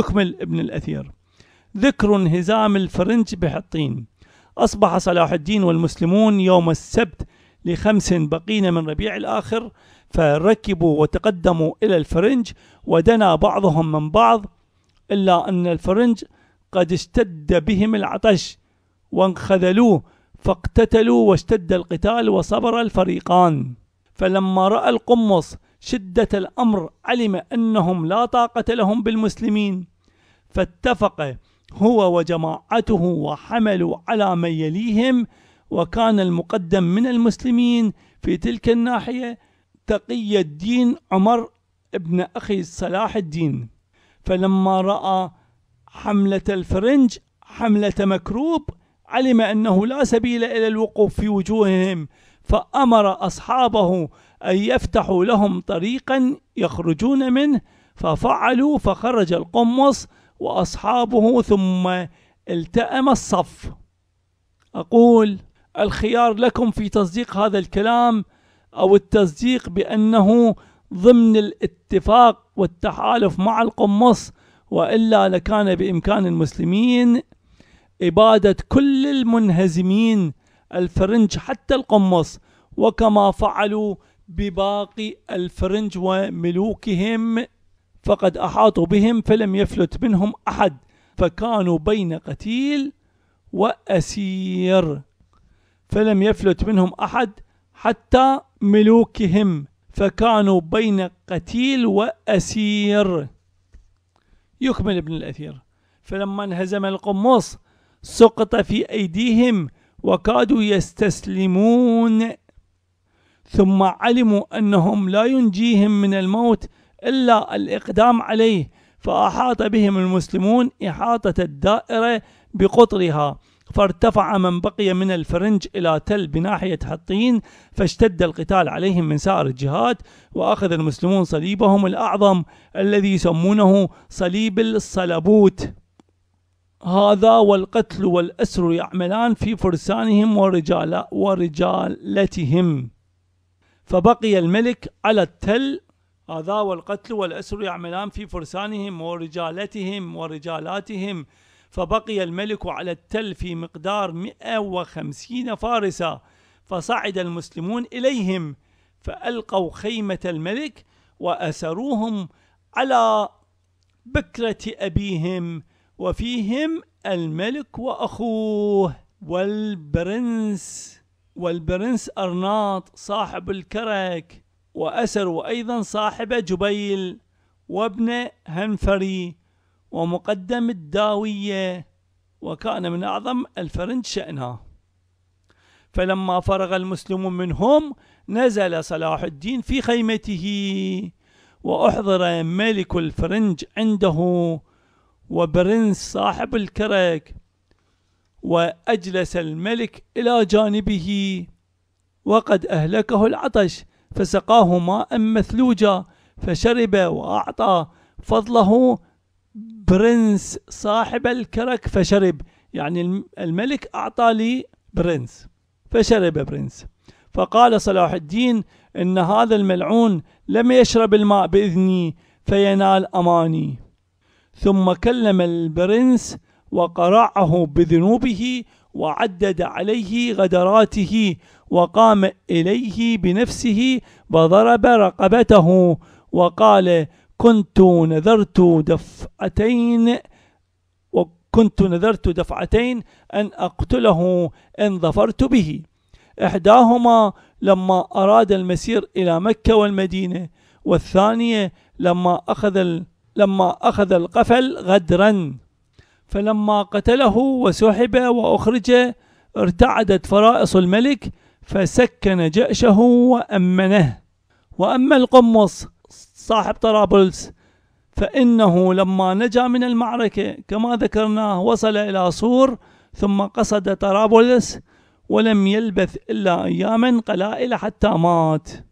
يكمل ابن الأثير ذكر انهزام الفرنج بحطين أصبح صلاح الدين والمسلمون يوم السبت لخمس بقين من ربيع الآخر فركبوا وتقدموا إلى الفرنج ودنا بعضهم من بعض إلا أن الفرنج قد اشتد بهم العطش وانخذلوه فاقتتلوا واشتد القتال وصبر الفريقان فلما رأى القمص شدة الأمر علم أنهم لا طاقة لهم بالمسلمين فاتفق هو وجماعته وحملوا على من يليهم وكان المقدم من المسلمين في تلك الناحية تقي الدين عمر ابن أخي صلاح الدين فلما رأى حملة الفرنج حملة مكروب علم أنه لا سبيل إلى الوقوف في وجوههم فأمر أصحابه أن يفتحوا لهم طريقا يخرجون منه ففعلوا فخرج القمص وأصحابه ثم التأم الصف أقول الخيار لكم في تصديق هذا الكلام أو التصديق بأنه ضمن الاتفاق والتحالف مع القمص وإلا لكان بإمكان المسلمين إبادة كل المنهزمين الفرنج حتى القمص وكما فعلوا بباقي الفرنج وملوكهم فقد أحاطوا بهم فلم يفلت منهم أحد فكانوا بين قتيل وأسير فلم يفلت منهم أحد حتى ملوكهم فكانوا بين قتيل وأسير يكمل ابن الأثير فلما انهزم القمص سقط في أيديهم وكادوا يستسلمون ثم علموا أنهم لا ينجيهم من الموت إلا الإقدام عليه فأحاط بهم المسلمون إحاطة الدائرة بقطرها فارتفع من بقي من الفرنج إلى تل بناحية حطين فاشتد القتال عليهم من سائر الجهات وأخذ المسلمون صليبهم الأعظم الذي يسمونه صليب الصلبوت هذا والقتل والأسر يعملان في فرسانهم ورجال ورجالتهم فبقي الملك على التل هذا والقتل والأسر يعملان في فرسانهم ورجالتهم ورجالاتهم فبقي الملك على التل في مقدار 150 فارسا فصعد المسلمون إليهم فألقوا خيمة الملك وأسروهم على بكرة أبيهم وفيهم الملك وأخوه والبرنس والبرنس أرناط صاحب الكرك وأسر وأيضا صاحب جبيل وابن هنفري ومقدم الداوية وكان من أعظم الفرنج شأنها فلما فرغ المسلمون منهم نزل صلاح الدين في خيمته وأحضر ملك الفرنج عنده وبرنس صاحب الكرك وأجلس الملك إلى جانبه وقد أهلكه العطش فسقاه ماء مثلوجا فشرب وأعطى فضله برنس صاحب الكرك فشرب يعني الملك أعطى لي برنس فشرب برنس فقال صلاح الدين إن هذا الملعون لم يشرب الماء بإذني فينال أماني ثم كلم البرنس وقرعه بذنوبه وعدد عليه غدراته وقام إليه بنفسه وضرب رقبته وقال كنت نذرت دفعتين وكنت نذرت دفعتين أن أقتله إن ظفرت به إحداهما لما أراد المسير إلى مكة والمدينة والثانية لما أخذ لما أخذ القفل غدرا فلما قتله وسحب وأخرج ارتعدت فرائص الملك فسكن جأشه وأمنه وأما القمص صاحب طرابلس فإنه لما نجا من المعركة كما ذكرنا وصل إلى صور ثم قصد طرابلس ولم يلبث إلا أياما قلائل حتى مات